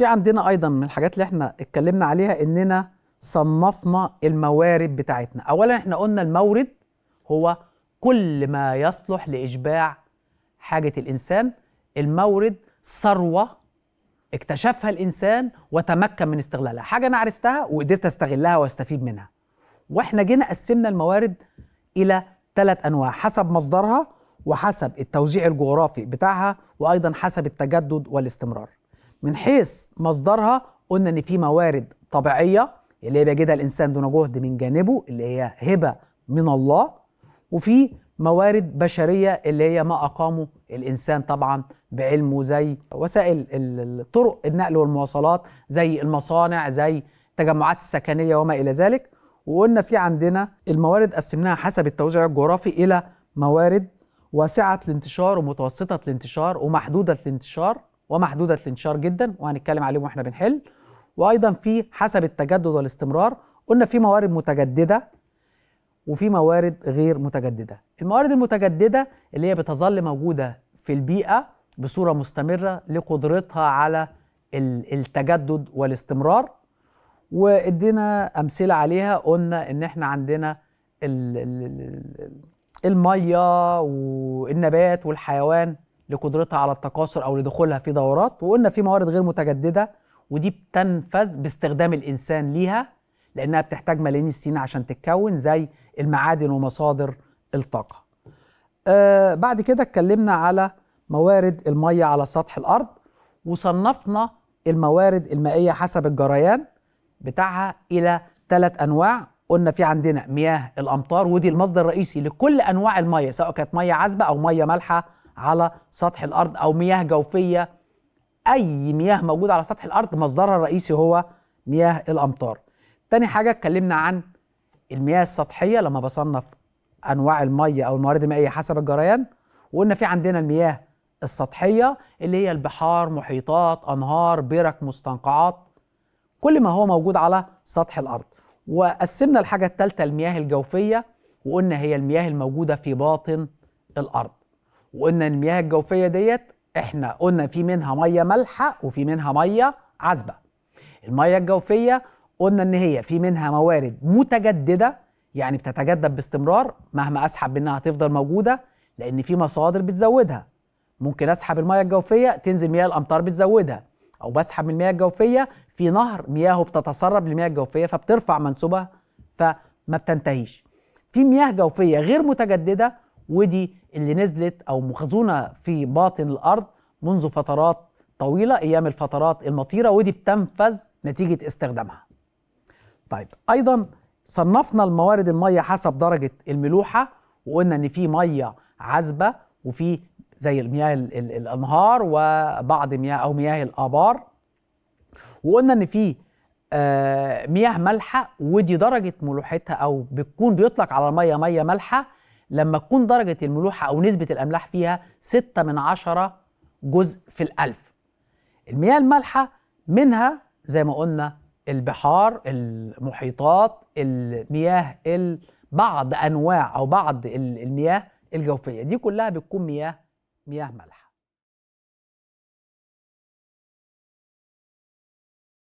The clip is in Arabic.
في عندنا ايضا من الحاجات اللي احنا اتكلمنا عليها اننا صنفنا الموارد بتاعتنا اولا احنا قلنا المورد هو كل ما يصلح لاشباع حاجه الانسان المورد ثروه اكتشفها الانسان وتمكن من استغلالها حاجه انا عرفتها وقدرت استغلها واستفيد منها واحنا جينا قسمنا الموارد الى ثلاث انواع حسب مصدرها وحسب التوزيع الجغرافي بتاعها وايضا حسب التجدد والاستمرار من حيث مصدرها قلنا ان في موارد طبيعيه اللي هي بيجدها الانسان دون جهد من جانبه اللي هي هبه من الله وفي موارد بشريه اللي هي ما اقامه الانسان طبعا بعلمه زي وسائل الطرق النقل والمواصلات زي المصانع زي التجمعات السكنيه وما الى ذلك وقلنا في عندنا الموارد قسمناها حسب التوزيع الجغرافي الى موارد واسعه الانتشار ومتوسطه الانتشار ومحدوده الانتشار ومحدودة الانتشار جدا وهنتكلم عليهم واحنا بنحل وأيضا في حسب التجدد والاستمرار قلنا في موارد متجددة وفي موارد غير متجددة الموارد المتجددة اللي هي بتظل موجودة في البيئة بصورة مستمرة لقدرتها على التجدد والاستمرار وادينا امثله عليها قلنا ان احنا عندنا الميه والنبات والحيوان لقدرتها على التكاثر او لدخولها في دورات وقلنا في موارد غير متجدده ودي بتنفذ باستخدام الانسان ليها لانها بتحتاج ملايين السنين عشان تتكون زي المعادن ومصادر الطاقه آه بعد كده اتكلمنا على موارد الميه على سطح الارض وصنفنا الموارد المائيه حسب الجريان بتاعها الى ثلاث انواع قلنا في عندنا مياه الامطار ودي المصدر الرئيسي لكل انواع الميه سواء كانت ميه عذبه او ميه مالحه على سطح الارض او مياه جوفيه اي مياه موجوده على سطح الارض مصدرها الرئيسي هو مياه الامطار تاني حاجه اتكلمنا عن المياه السطحيه لما بصنف انواع الميه او الموارد المائيه حسب الجريان وقلنا في عندنا المياه السطحيه اللي هي البحار محيطات انهار برك مستنقعات كل ما هو موجود على سطح الارض وقسمنا الحاجه الثالثه المياه الجوفيه وقلنا هي المياه الموجوده في باطن الارض وقلنا المياه الجوفيه ديت احنا قلنا في منها ميه مالحه وفي منها ميه عذبه الميه الجوفيه قلنا ان هي في منها موارد متجدده يعني بتتجدد باستمرار مهما اسحب منها هتفضل موجوده لان في مصادر بتزودها ممكن اسحب المياه الجوفيه تنزل مياه الامطار بتزودها او بسحب من المياه الجوفيه في نهر مياهه بتتسرب للمياه الجوفيه فبترفع منسوبها فما بتنتهيش في مياه جوفيه غير متجدده ودي اللي نزلت او مخزونه في باطن الارض منذ فترات طويله ايام الفترات المطيره ودي بتنفذ نتيجه استخدامها. طيب ايضا صنفنا الموارد الميه حسب درجه الملوحه وقلنا ان في ميه عذبه وفي زي المياه الانهار وبعض مياه او مياه الابار وقلنا ان في آه، مياه مالحه ودي درجه ملوحتها او بتكون بيطلق على الميه ميه مالحه لما تكون درجة الملوحة أو نسبة الأملاح فيها 6 من عشرة جزء في الألف المياه المالحة منها زي ما قلنا البحار المحيطات المياه بعض أنواع أو بعض المياه الجوفية دي كلها بتكون مياه مياه مالحة